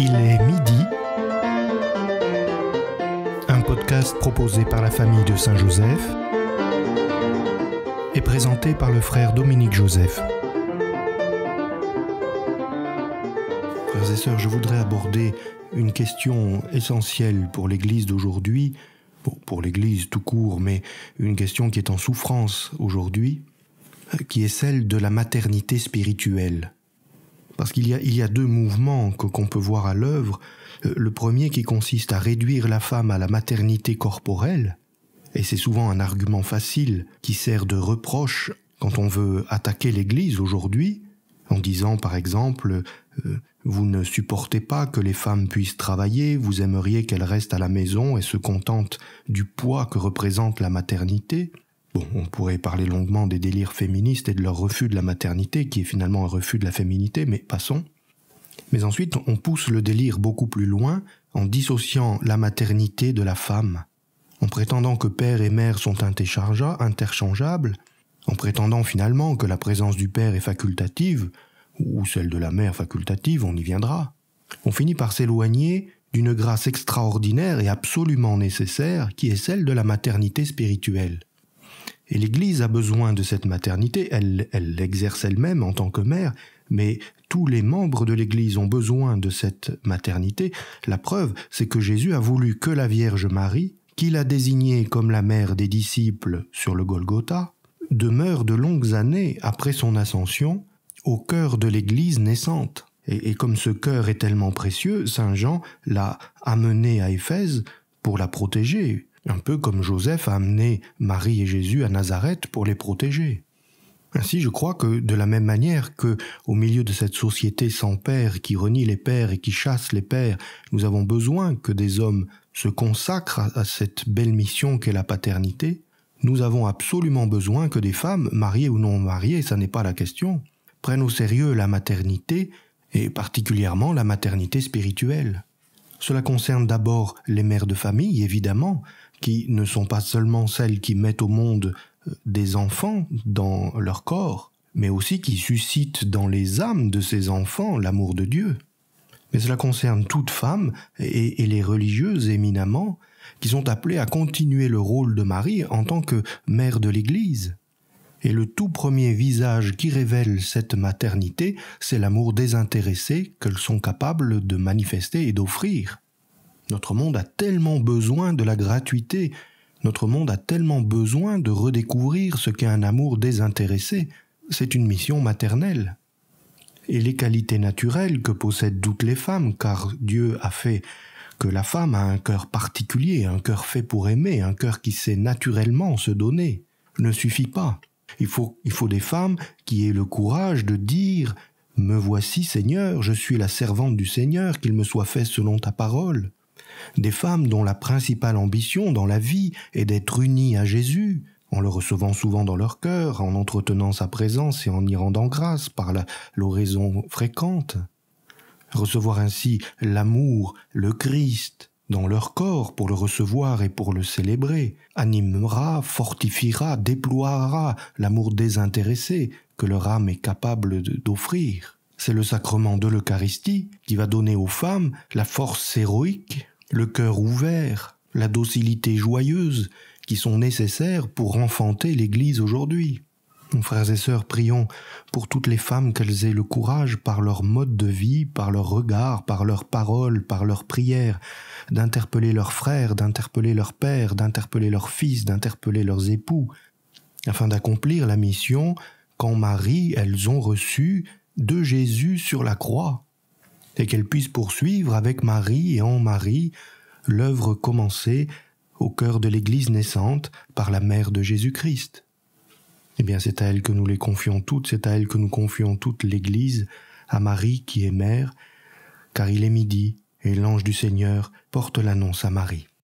Il est midi. Un podcast proposé par la famille de Saint-Joseph et présenté par le frère Dominique Joseph. Frères et sœurs, je voudrais aborder une question essentielle pour l'Église d'aujourd'hui, pour l'Église tout court, mais une question qui est en souffrance aujourd'hui, euh, qui est celle de la maternité spirituelle. Parce qu'il y, a, deux mouvements qu'on peut voir à l'œuvre. Euh, le premier qui consiste à réduire la femme à la maternité corporelle, et c'est souvent un argument facile qui sert de reproche quand on veut attaquer l'Église aujourd'hui, en disant par exemple euh, Vous ne supportez pas que les femmes puissent travailler, vous aimeriez qu'elles restent à la maison et se contentent du poids que représente la maternité ⁇ Bon, on pourrait parler longuement des délires féministes et de leur refus de la maternité, qui est finalement un refus de la féminité, mais passons. Mais ensuite, on pousse le délire beaucoup plus loin en dissociant la maternité de la femme, en prétendant que père et mère sont interchangeables, en prétendant finalement que la présence du père est facultative, ou celle de la mère facultative, on y viendra. On finit par s'éloigner d'une grâce extraordinaire et absolument nécessaire qui est celle de la maternité spirituelle. Et l'Église a besoin de cette maternité, elle l'exerce elle même en tant que mère, mais tous les membres de l'Église ont besoin de cette maternité. La preuve, c'est que Jésus a voulu que la Vierge Marie, qu'il a désignée comme la mère des disciples sur le Golgotha, demeure de longues années après son ascension au cœur de l'Église naissante. Et, comme ce cœur est tellement précieux, Saint Jean l'a amenée à Éphèse pour la protéger, un peu comme Joseph a amené Marie et Jésus à Nazareth pour les protéger. Ainsi, je crois que de la même manière que, au milieu de cette société sans père qui renie les pères et qui chasse les pères, nous avons besoin que des hommes se consacrent à cette belle mission qu'est la paternité, nous avons absolument besoin que des femmes, mariées ou non mariées, ça n'est pas la question, prennent au sérieux la maternité, et particulièrement la maternité spirituelle. Cela concerne d'abord les mères de famille, évidemment, qui ne sont pas seulement celles qui mettent au monde euh, des enfants dans leur corps, mais aussi qui suscitent dans les âmes de ces enfants l'amour de Dieu. Mais cela concerne toute femme et, et, les religieuses éminemment, qui sont appelées à continuer le rôle de Marie en tant que mère de l'Église. Et le tout premier visage qui révèle cette maternité, c'est l'amour désintéressé qu'elles sont capables de manifester et d'offrir. Notre monde a tellement besoin de la gratuité, notre monde a tellement besoin de redécouvrir ce qu'est un amour désintéressé. C'est une mission maternelle. Et les qualités naturelles que possèdent toutes les femmes, car Dieu a fait que la femme a un cœur particulier, un cœur fait pour aimer, un cœur qui sait naturellement se donner, ne suffit pas. Il faut, des femmes qui aient le courage de dire Me voici Seigneur, je suis la servante du Seigneur, qu'il me soit fait selon ta parole. Des femmes dont la principale ambition dans la vie est d'être unies à Jésus, en le recevant souvent dans leur cœur, en entretenant sa présence et en y rendant grâce par l'oraison fréquente. Recevoir ainsi l'amour, le Christ, dans leur corps pour le recevoir et pour le célébrer, animera, fortifiera, déploiera l'amour désintéressé que leur âme est capable d'offrir. C'est le sacrement de l'Eucharistie qui va donner aux femmes la force héroïque, le cœur ouvert, la docilité joyeuse qui sont nécessaires pour enfanter l'Église aujourd'hui. Frères et sœurs, prions pour toutes les femmes qu'elles aient le courage, par leur mode de vie, par leur regard, par leurs paroles, par leurs prières, d'interpeller leurs frères, d'interpeller leurs pères, d'interpeller leurs fils, d'interpeller leurs époux, afin d'accomplir la mission qu'en Marie elles ont reçue de Jésus sur la croix, et qu'elles puissent poursuivre avec Marie et en Marie l'œuvre commencée au cœur de l'Église naissante par la mère de Jésus-Christ. Eh bien, c'est à elle que nous les confions toutes, c'est à elle que nous confions toute l'Église, à Marie qui est mère, car il est midi, et l'ange du Seigneur porte l'annonce à Marie.